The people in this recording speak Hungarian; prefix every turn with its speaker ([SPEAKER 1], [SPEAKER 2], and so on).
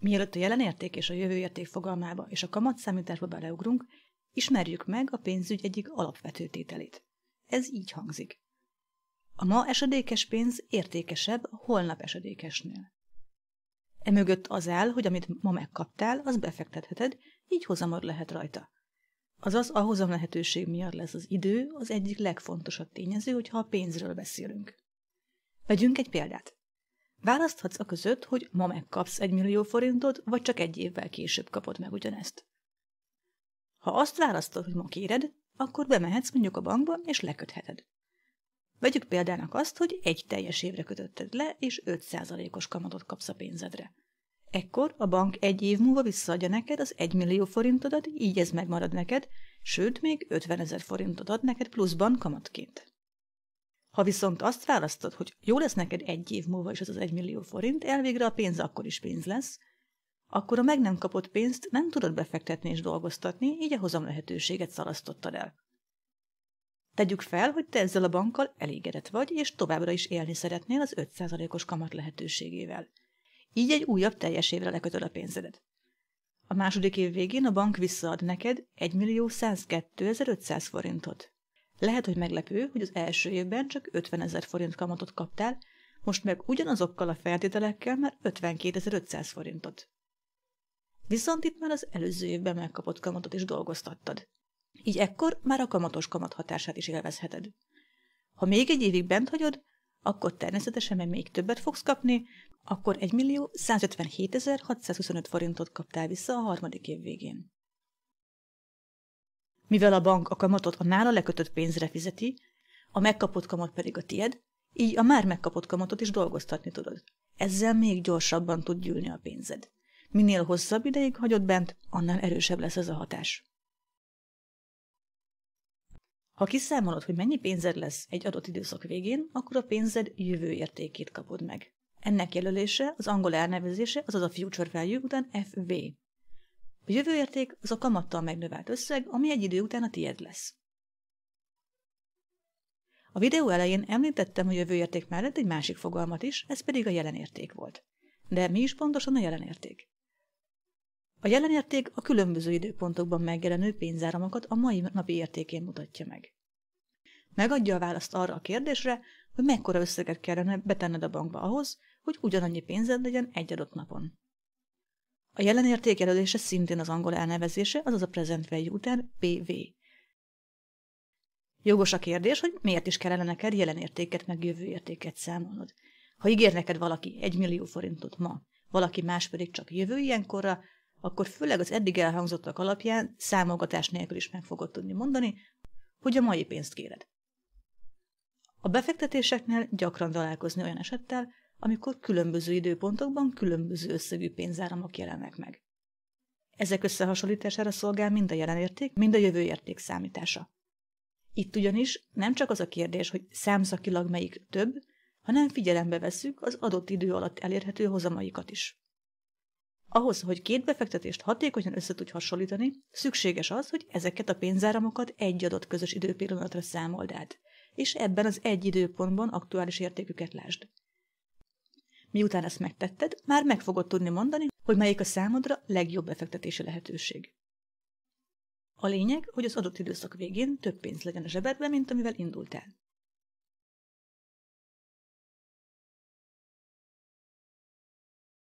[SPEAKER 1] Mielőtt a jelenérték és a jövő érték fogalmába és a kamat számításba beleugrunk, ismerjük meg a pénzügy egyik alapvető tételét. Ez így hangzik. A ma esedékes pénz értékesebb a holnap esedékesnél. Emögött az áll, hogy amit ma megkaptál, az befektetheted, így hozamod lehet rajta. Azaz a hozam lehetőség miatt lesz az idő az egyik legfontosabb tényező, hogyha a pénzről beszélünk. Vegyünk egy példát. Választhatsz a között, hogy ma megkapsz egy millió forintot, vagy csak egy évvel később kapod meg ugyanezt. Ha azt választod, hogy ma kéred, akkor bemehetsz mondjuk a bankba, és lekötheted. Vegyük példának azt, hogy egy teljes évre kötötted le, és 5%-os kamatot kapsz a pénzedre. Ekkor a bank egy év múlva visszaadja neked az 1 millió forintodat, így ez megmarad neked, sőt, még 50 ezer forintot ad neked pluszban kamatként. Ha viszont azt választod, hogy jó lesz neked egy év múlva, és az az egy millió forint, elvégre a pénz akkor is pénz lesz, akkor a meg nem kapott pénzt nem tudod befektetni és dolgoztatni, így a hozam lehetőséget szalasztottad el. Tegyük fel, hogy te ezzel a bankkal elégedett vagy, és továbbra is élni szeretnél az 5%-os kamat lehetőségével. Így egy újabb teljes évre lekötöd a pénzedet. A második év végén a bank visszaad neked 1.102.500 millió forintot. Lehet, hogy meglepő, hogy az első évben csak 50 ezer forint kamatot kaptál, most meg ugyanazokkal a feltételekkel már 52.500 forintot. Viszont itt már az előző évben megkapott kamatot is dolgoztattad. Így ekkor már a kamatos kamat hatását is élvezheted. Ha még egy évig bent hagyod, akkor természetesen meg még többet fogsz kapni, akkor 1 millió forintot kaptál vissza a harmadik év végén mivel a bank a kamatot a nála lekötött pénzre fizeti, a megkapott kamat pedig a tied, így a már megkapott kamatot is dolgoztatni tudod. Ezzel még gyorsabban tud gyűlni a pénzed. Minél hosszabb ideig hagyod bent, annál erősebb lesz ez a hatás. Ha kiszámolod, hogy mennyi pénzed lesz egy adott időszak végén, akkor a pénzed jövő értékét kapod meg. Ennek jelölése, az angol elnevezése, azaz a future value után FV. A jövőérték az a kamattal megnövelt összeg, ami egy idő után a tied lesz. A videó elején említettem a jövőérték mellett egy másik fogalmat is, ez pedig a jelenérték volt. De mi is pontosan a jelenérték? A jelenérték a különböző időpontokban megjelenő pénzáramokat a mai napi értékén mutatja meg. Megadja a választ arra a kérdésre, hogy mekkora összeget kellene betenned a bankba ahhoz, hogy ugyanannyi pénzed legyen egy adott napon. A jelen jelölése szintén az angol elnevezése, azaz a present value után PV. Jogos a kérdés, hogy miért is kellene neked jelen értéket meg jövő értéket számolnod. Ha ígér neked valaki egy millió forintot ma, valaki más pedig csak jövő ilyenkorra, akkor főleg az eddig elhangzottak alapján számolgatás nélkül is meg fogod tudni mondani, hogy a mai pénzt kéred. A befektetéseknél gyakran találkozni olyan esettel, amikor különböző időpontokban különböző összegű pénzáramok jelennek meg. Ezek összehasonlítására szolgál mind a jelenérték, mind a jövő érték számítása. Itt ugyanis nem csak az a kérdés, hogy számszakilag melyik több, hanem figyelembe veszük az adott idő alatt elérhető hozamaikat is. Ahhoz, hogy két befektetést hatékonyan össze tudj hasonlítani, szükséges az, hogy ezeket a pénzáramokat egy adott közös időpillanatra számold át, és ebben az egy időpontban aktuális értéküket lásd. Miután ezt megtetted, már meg fogod tudni mondani, hogy melyik a számodra legjobb befektetési lehetőség. A lényeg, hogy az adott időszak végén több pénz legyen a zsebedben, mint amivel indultál.